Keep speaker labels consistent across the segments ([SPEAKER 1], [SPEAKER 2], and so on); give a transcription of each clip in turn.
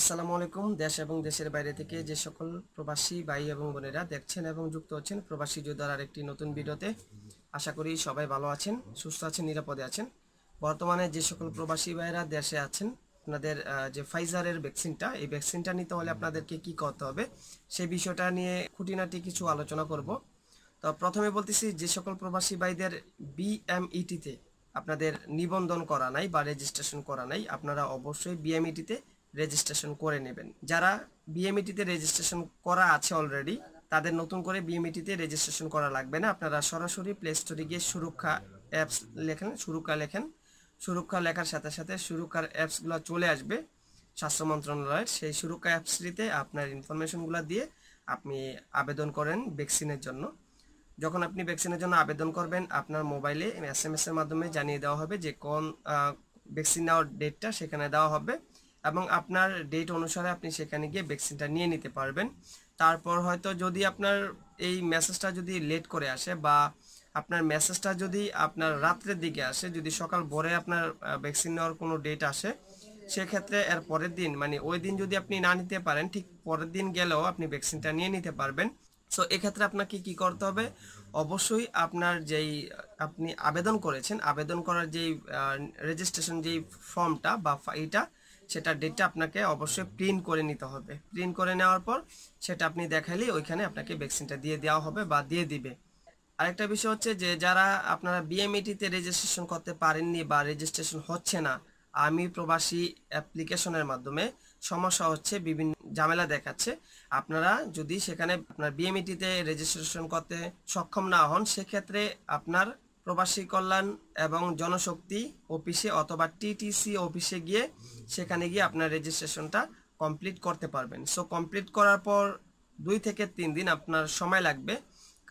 [SPEAKER 1] আসসালামু আলাইকুম দেশ এবং দেশের বাইরে থেকে যে সকল প্রবাসী ভাই এবং বোনেরা দেখছেন এবং যুক্ত হচ্ছেন প্রবাসী যোদ্ধার আরেকটি নতুন ভিডিওতে আশা করি সবাই ভালো আছেন সুস্থ আছেন নিরাপদে আছেন বর্তমানে যে সকল প্রবাসী ভাইরা দেশে আছেন আপনাদের যে ফাইজারের ভ্যাকসিনটা এই ভ্যাকসিনটা নিতে হলে আপনাদেরকে কি করতে হবে সেই বিষয়টা নিয়ে খুঁটিনাটি কিছু আলোচনা করব তো প্রথমে বলতেছি যে সকল প্রবাসী ভাইদের বিএমইটিতে e আপনাদের নিবন্ধন করা নাই বা রেজিস্ট্রেশন করা নাই আপনারা অবশ্যই বিএমইটিতে রেজিস্ট্রেশন করে নেবেন যারা বিএমইটিতে e রেজিস্ট্রেশন করা আছে অলরেডি তাদের নতুন করে বিএমইটিতে e রেজিস্ট্রেশন করা লাগবে না আপনারা সরাসরি প্লে স্টোরে গিয়ে সুরক্ষা অ্যাপস লেখেন সুরক্ষা লেখেন সুরক্ষা লেখার সাথে সাথে সুরক্ষার অ্যাপসগুলো চলে আসবে স্বাস্থ্য মন্ত্রণালয়ের সেই সুরক্ষা অ্যাপসটিতে আপনার ইনফরমেশনগুলো দিয়ে আপনি আবেদন করেন ভ্যাকসিনের জন্য যখন আপনি ভ্যাকসিনের জন্য আবেদন করবেন আপনার মোবাইলে এস এম এর মাধ্যমে জানিয়ে দেওয়া হবে যে কোন ভ্যাকসিন নেওয়ার ডেটটা সেখানে দেওয়া হবে এবং আপনার ডেট অনুসারে আপনি সেখানে গিয়ে ভ্যাকসিনটা নিয়ে নিতে পারবেন তারপর হয়তো যদি আপনার এই মেসেজটা যদি লেট করে আসে বা আপনার মেসেজটা যদি আপনার রাত্রের দিকে আসে যদি সকাল ভোরে আপনার ভ্যাকসিন নেওয়ার কোনো ডেট আসে সেক্ষেত্রে এর পরের দিন মানে ওই দিন যদি আপনি না নিতে পারেন ঠিক পরের দিন গেলেও আপনি ভ্যাকসিনটা নিয়ে নিতে পারবেন সো এক্ষেত্রে আপনাকে কি করতে হবে অবশ্যই আপনার যেই আপনি আবেদন করেছেন আবেদন করার যেই রেজিস্ট্রেশন যেই ফর্মটা বা এটা সেটা ডেটটা আপনাকে অবশ্যই প্রিন্ট করে নিতে হবে প্রিন্ট করে নেওয়ার পর সেটা আপনি দেখালেই ওইখানে আপনাকে ভ্যাকসিনটা দিয়ে দেওয়া হবে বা দিয়ে দিবে আরেকটা বিষয় হচ্ছে যে যারা আপনারা বিএমইটিতে e রেজিস্ট্রেশন করতে পারেননি বা রেজিস্ট্রেশন হচ্ছে না আমি প্রবাসী অ্যাপ্লিকেশনের মাধ্যমে সমস্যা হচ্ছে বিভিন্ন ঝামেলা দেখাচ্ছে আপনারা যদি সেখানে আপনার বিএমইটিতে e রেজিস্ট্রেশন করতে সক্ষম না হন সেক্ষেত্রে আপনার প্রবাসী কল্যাণ এবং জনশক্তি অফিসে অথবা টিটিসি অফিসে গিয়ে সেখানে গিয়ে আপনার রেজিস্ট্রেশনটা কমপ্লিট করতে পারবেন সো কমপ্লিট করার পর দুই থেকে তিন দিন আপনার সময় লাগবে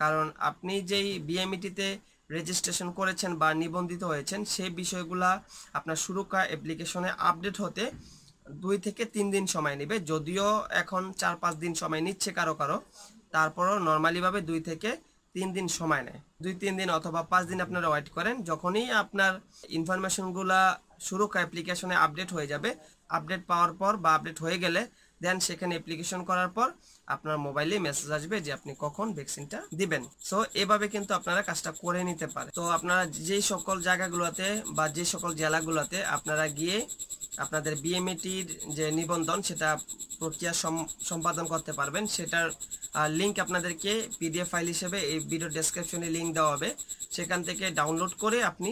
[SPEAKER 1] কারণ আপনি যেই বিএমইটিতে e রেজিস্ট্রেশন করেছেন বা নিবন্ধিত হয়েছেন সেই বিষয়গুলা আপনার সুরক্ষা অ্যাপ্লিকেশনে আপডেট হতে দুই থেকে তিন দিন সময় নেবে যদিও এখন চার পাঁচ দিন সময় নিচ্ছে কারো কারো তারপরও নর্মালিভাবে দুই থেকে তিন দিন সময় নেয় দুই তিন দিন অথবা পাঁচ দিন আপনারা ওয়েট করেন যখনই আপনার ইনফরমেশনগুলা সুরক্ষা অ্যাপ্লিকেশনে আপডেট হয়ে যাবে আপডেট পাওয়ার পর বা আপডেট হয়ে গেলে দেন সেখানে অ্যাপ্লিকেশন করার পর আপনার মোবাইলে মেসেজ আসবে যে আপনি কখন ভ্যাকসিনটা দিবেন সো এভাবে কিন্তু আপনারা কাজটা করে নিতে পারে তো আপনারা যে সকল জায়গাগুলোতে বা যে সকল জেলাগুলোতে আপনারা গিয়ে আপনাদের বিএমএটির যে নিবন্ধন সেটা প্রক্রিয়া সম্পাদন করতে পারবেন সেটার লিঙ্ক আপনাদেরকে পিডিএফ ফাইল হিসেবে এই ভিডিও ডেসক্রিপশনে লিঙ্ক দেওয়া হবে সেখান থেকে ডাউনলোড করে আপনি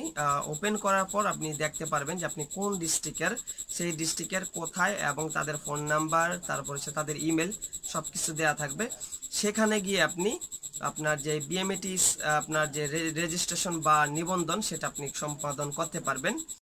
[SPEAKER 1] ওপেন করার পর আপনি দেখতে পারবেন যে আপনি কোন ডিস্ট্রিক্টের সেই ডিস্ট্রিক্টের কোথায় এবং তাদের ফোন নাম্বার তারপর হচ্ছে তাদের ইমেল সব কিছু দেওয়া থাকবে সেখানে গিয়ে আপনি আপনার যে বিএমএটিস আপনার যে রেজিস্ট্রেশন বা নিবন্ধন সেটা আপনি সম্পাদন করতে পারবেন